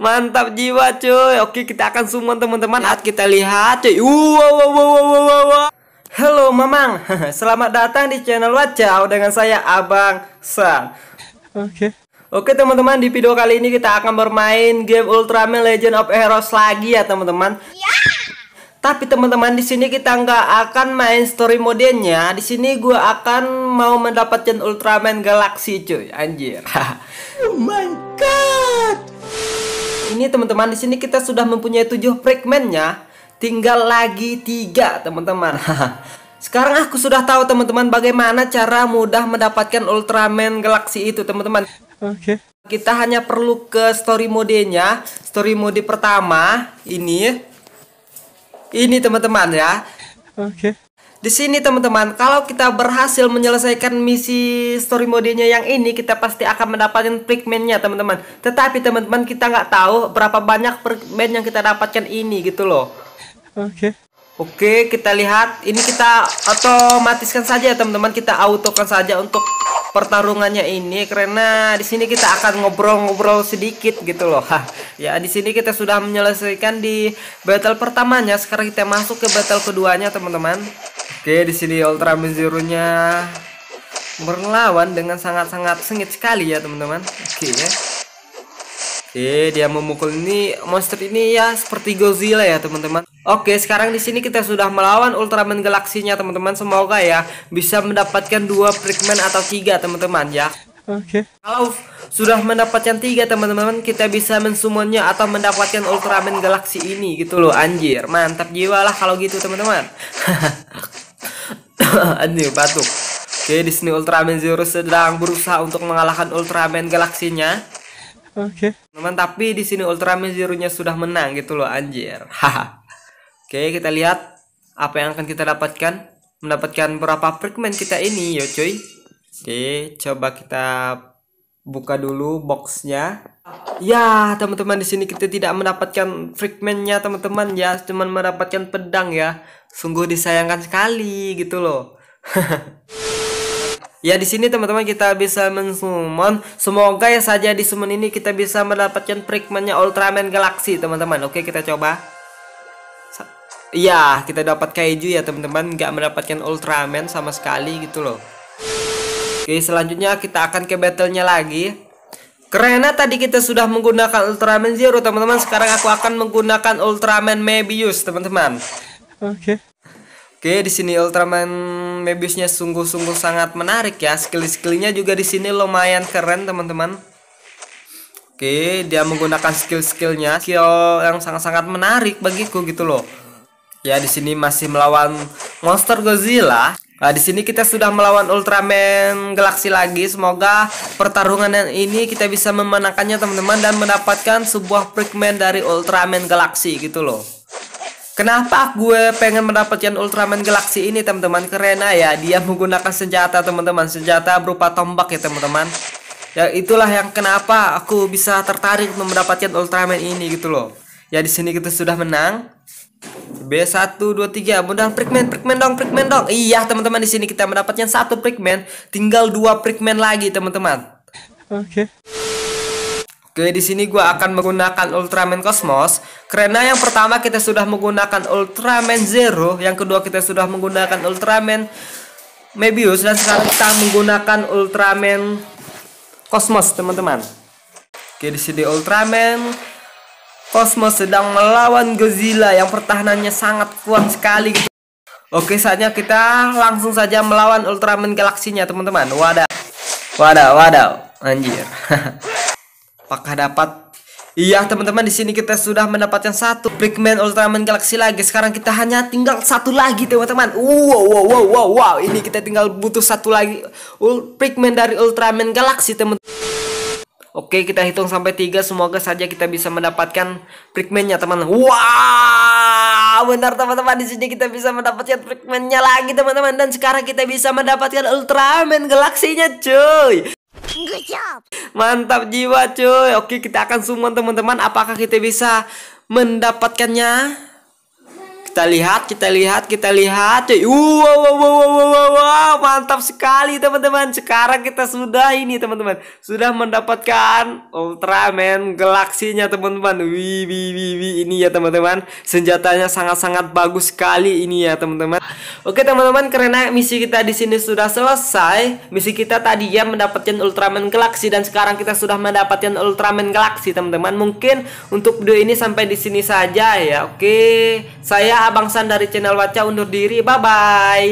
Mantap jiwa cuy. Oke, kita akan summon teman-teman. Saat kita lihat cuy. Wow wow wow wow wow. wow. Halo Mamang. Selamat datang di channel Wacau dengan saya Abang San. Oke. Oke teman-teman, di video kali ini kita akan bermain game Ultraman Legend of Heroes lagi ya teman-teman. Yeah. Tapi teman-teman di sini kita nggak akan main story modenya. Di sini gue akan mau mendapatkan Ultraman Galaxy cuy, anjir. oh ini teman-teman di sini kita sudah mempunyai tujuh fragmentnya tinggal lagi tiga teman-teman sekarang aku sudah tahu teman-teman bagaimana cara mudah mendapatkan Ultraman Galaxy itu teman-teman oke okay. kita hanya perlu ke story modenya story mode pertama ini ini teman-teman ya oke okay. Di sini teman-teman, kalau kita berhasil menyelesaikan misi story modenya yang ini, kita pasti akan mendapatkan pigmentnya teman-teman. Tetapi teman-teman kita nggak tahu berapa banyak pigment yang kita dapatkan ini gitu loh. Oke. Okay. Oke, okay, kita lihat. Ini kita otomatiskan saja ya, teman-teman. Kita autokan saja untuk pertarungannya ini karena di sini kita akan ngobrol-ngobrol sedikit gitu loh. Hah. Ya, di sini kita sudah menyelesaikan di battle pertamanya. Sekarang kita masuk ke battle keduanya, teman-teman. Oke, di sini Ultra Mizirunya berlawan dengan sangat-sangat sengit sekali ya, teman-teman. Oke ya. Oke, dia memukul ini monster ini ya seperti Godzilla ya, teman-teman. Oke, sekarang di sini kita sudah melawan Ultraman Galaksinya, teman-teman. Semoga ya bisa mendapatkan dua fragment atau tiga, teman-teman ya. Oke. Okay. Kalau sudah mendapatkan tiga teman-teman, kita bisa mensummonnya atau mendapatkan Ultraman Galaksi ini gitu loh, anjir. Mantap jiwa lah kalau gitu, teman-teman. Anjir batuk. Oke, di sini Ultraman Zero sedang berusaha untuk mengalahkan Ultraman galaksinya. Oke. Okay. Teman, tapi di sini Ultraman Zero-nya sudah menang gitu loh, anjir. Oke, kita lihat apa yang akan kita dapatkan. Mendapatkan berapa fragment kita ini, yo cuy. Oke, coba kita buka dulu boxnya. Ya, teman-teman di sini kita tidak mendapatkan fragmentnya teman-teman ya, cuman mendapatkan pedang ya. Sungguh disayangkan sekali gitu loh. ya di sini teman-teman kita bisa mensummon. Semoga ya saja di summon ini kita bisa mendapatkan fragmentnya Ultraman Galaxy teman-teman. Oke, kita coba. Ya, kita dapat kaiju ya teman-teman, nggak mendapatkan Ultraman sama sekali gitu loh. Oke, selanjutnya kita akan ke battlenya lagi. Karena tadi kita sudah menggunakan Ultraman Zero, teman-teman, sekarang aku akan menggunakan Ultraman Mebius, teman-teman. Oke. Okay. Oke, di sini Ultraman Mebiusnya sungguh-sungguh sangat menarik ya. Skill-skillnya juga di sini lumayan keren, teman-teman. Oke, dia menggunakan skill-skillnya, skill yang sangat-sangat menarik bagiku gitu loh. Ya, di sini masih melawan monster Godzilla. Nah, di sini kita sudah melawan Ultraman Galaxy lagi. Semoga pertarungan yang ini kita bisa memenangkannya teman-teman dan mendapatkan sebuah fragment dari Ultraman Galaxy gitu loh. Kenapa gue pengen mendapatkan Ultraman Galaxy ini teman-teman? Karena ya dia menggunakan senjata teman-teman, senjata berupa tombak ya teman-teman. Ya itulah yang kenapa aku bisa tertarik mendapatkan Ultraman ini gitu loh. Ya di sini kita sudah menang. B1 dua tiga. mudah prikmen prikmen dong prikmen dong. Iya, teman-teman di sini kita mendapatkan satu prikmen, tinggal dua prikmen lagi, teman-teman. Oke. Okay. Oke, di sini gue akan menggunakan Ultraman Cosmos karena yang pertama kita sudah menggunakan Ultraman Zero, yang kedua kita sudah menggunakan Ultraman Mebius dan sekarang kita menggunakan Ultraman Cosmos, teman-teman. Oke, di sini Ultraman Cosmos sedang melawan Godzilla yang pertahanannya sangat kuat sekali Oke saatnya kita langsung saja melawan Ultraman galaksinya teman-teman Wadah Wadah wadah Anjir Apakah dapat Iya teman-teman di sini kita sudah mendapatkan satu Brickman Ultraman Galaxy lagi Sekarang kita hanya tinggal satu lagi teman-teman Wow wow wow wow wow Ini kita tinggal butuh satu lagi Brickman dari Ultraman Galaxy teman-teman Oke, kita hitung sampai tiga. Semoga saja kita bisa mendapatkan Brickman-nya, teman. Wow! Benar, teman-teman. Di sini kita bisa mendapatkan Brickman-nya lagi, teman-teman. Dan sekarang kita bisa mendapatkan Ultraman Galaxy-nya cuy. Good job. Mantap jiwa, cuy. Oke, kita akan summon, teman-teman. Apakah kita bisa mendapatkannya? Kita lihat, kita lihat, kita lihat. Wow, wow, wow, wow, wow, wow. mantap sekali teman-teman. Sekarang kita sudah ini teman-teman, sudah mendapatkan Ultraman galaksinya teman-teman. Wih, wih, ini ya teman-teman. Senjatanya sangat-sangat bagus sekali ini ya teman-teman. Oke teman-teman, karena misi kita di sini sudah selesai. Misi kita tadi ya mendapatkan Ultraman galaksi dan sekarang kita sudah mendapatkan Ultraman galaksi teman-teman. Mungkin untuk video ini sampai di sini saja ya. Oke, saya Abang San dari channel Waca undur diri. Bye bye.